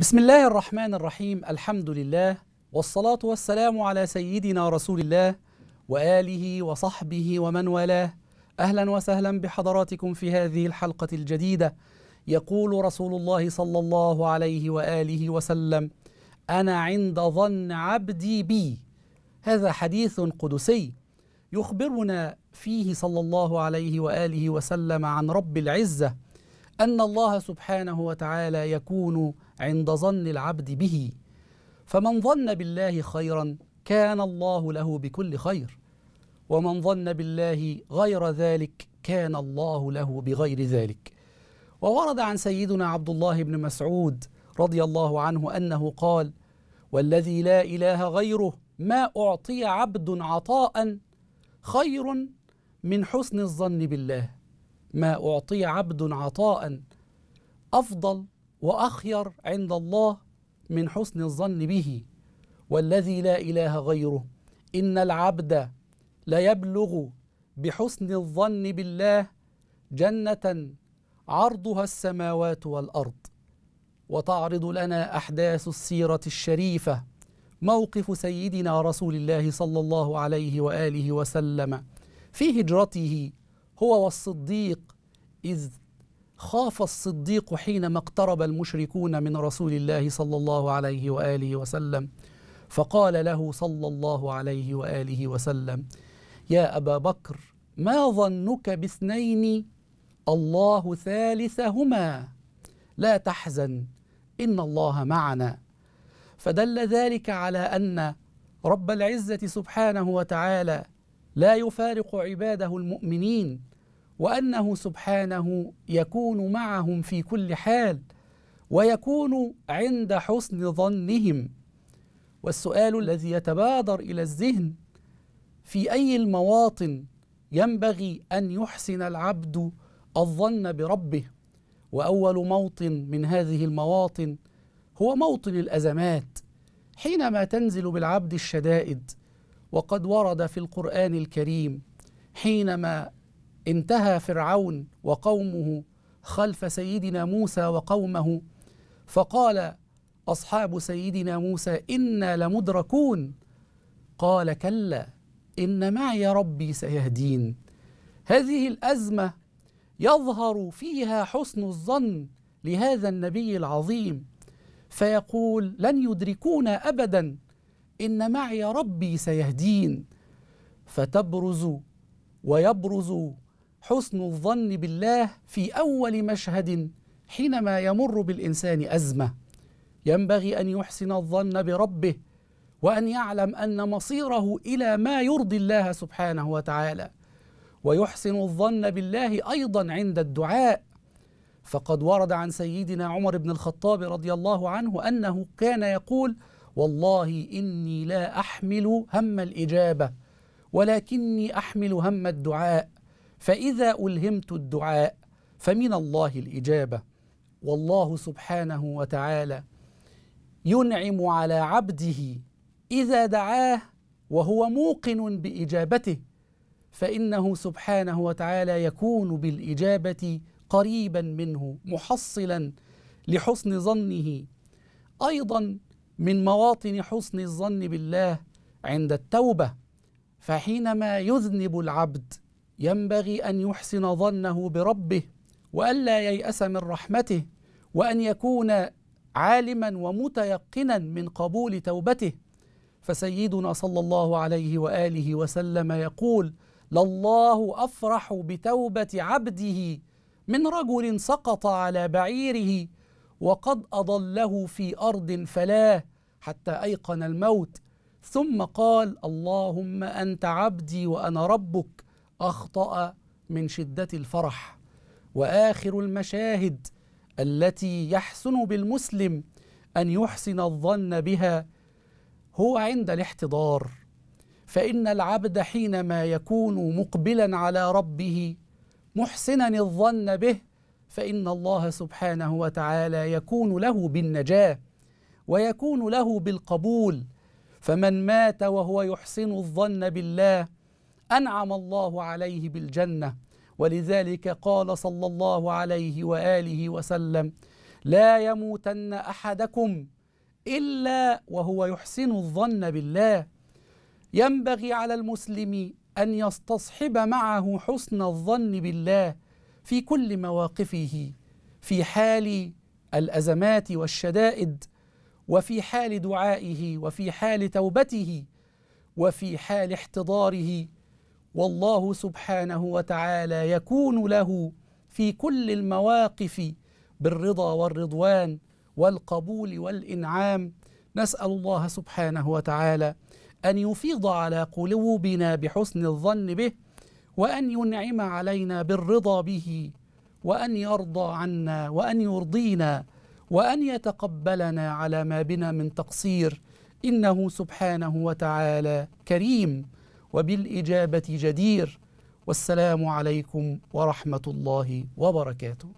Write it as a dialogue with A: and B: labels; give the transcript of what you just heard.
A: بسم الله الرحمن الرحيم الحمد لله والصلاة والسلام على سيدنا رسول الله وآله وصحبه ومن والاه أهلا وسهلا بحضراتكم في هذه الحلقة الجديدة يقول رسول الله صلى الله عليه وآله وسلم أنا عند ظن عبدي بي هذا حديث قدسي يخبرنا فيه صلى الله عليه وآله وسلم عن رب العزة أن الله سبحانه وتعالى يكون عند ظن العبد به فمن ظن بالله خيرا كان الله له بكل خير ومن ظن بالله غير ذلك كان الله له بغير ذلك وورد عن سيدنا عبد الله بن مسعود رضي الله عنه أنه قال والذي لا إله غيره ما أعطي عبد عطاء خير من حسن الظن بالله ما أعطي عبد عطاء أفضل وأخير عند الله من حسن الظن به والذي لا إله غيره إن العبد ليبلغ بحسن الظن بالله جنة عرضها السماوات والأرض وتعرض لنا أحداث السيرة الشريفة موقف سيدنا رسول الله صلى الله عليه وآله وسلم في هجرته هو والصديق إذ خاف الصديق حينما اقترب المشركون من رسول الله صلى الله عليه واله وسلم فقال له صلى الله عليه واله وسلم يا ابا بكر ما ظنك باثنين الله ثالثهما لا تحزن ان الله معنا فدل ذلك على ان رب العزه سبحانه وتعالى لا يفارق عباده المؤمنين وانه سبحانه يكون معهم في كل حال ويكون عند حسن ظنهم والسؤال الذي يتبادر الى الذهن في اي المواطن ينبغي ان يحسن العبد الظن بربه واول موطن من هذه المواطن هو موطن الازمات حينما تنزل بالعبد الشدائد وقد ورد في القران الكريم حينما انتهى فرعون وقومه خلف سيدنا موسى وقومه فقال اصحاب سيدنا موسى انا لمدركون قال كلا ان معي ربي سيهدين هذه الازمه يظهر فيها حسن الظن لهذا النبي العظيم فيقول لن يدركونا ابدا ان معي ربي سيهدين فتبرز ويبرز حسن الظن بالله في اول مشهد حينما يمر بالانسان ازمه ينبغي ان يحسن الظن بربه وان يعلم ان مصيره الى ما يرضي الله سبحانه وتعالى ويحسن الظن بالله ايضا عند الدعاء فقد ورد عن سيدنا عمر بن الخطاب رضي الله عنه انه كان يقول والله اني لا احمل هم الاجابه ولكني احمل هم الدعاء فإذا ألهمت الدعاء فمن الله الإجابة والله سبحانه وتعالى ينعم على عبده إذا دعاه وهو موقن بإجابته فإنه سبحانه وتعالى يكون بالإجابة قريبا منه محصلا لحسن ظنه أيضا من مواطن حسن الظن بالله عند التوبة فحينما يذنب العبد ينبغي أن يحسن ظنه بربه وألا ييأس من رحمته وأن يكون عالما ومتيقنا من قبول توبته فسيدنا صلى الله عليه واله وسلم يقول لله افرح بتوبه عبده من رجل سقط على بعيره وقد اضله في ارض فلاه حتى ايقن الموت ثم قال اللهم انت عبدي وانا ربك اخطا من شده الفرح واخر المشاهد التي يحسن بالمسلم ان يحسن الظن بها هو عند الاحتضار فان العبد حينما يكون مقبلا على ربه محسنا الظن به فان الله سبحانه وتعالى يكون له بالنجاه ويكون له بالقبول فمن مات وهو يحسن الظن بالله انعم الله عليه بالجنه ولذلك قال صلى الله عليه واله وسلم لا يموتن احدكم الا وهو يحسن الظن بالله ينبغي على المسلم ان يستصحب معه حسن الظن بالله في كل مواقفه في حال الازمات والشدائد وفي حال دعائه وفي حال توبته وفي حال احتضاره والله سبحانه وتعالى يكون له في كل المواقف بالرضا والرضوان والقبول والانعام نسال الله سبحانه وتعالى ان يفيض على قلوبنا بحسن الظن به وان ينعم علينا بالرضا به وان يرضى عنا وان يرضينا وان يتقبلنا على ما بنا من تقصير انه سبحانه وتعالى كريم وبالإجابة جدير والسلام عليكم ورحمة الله وبركاته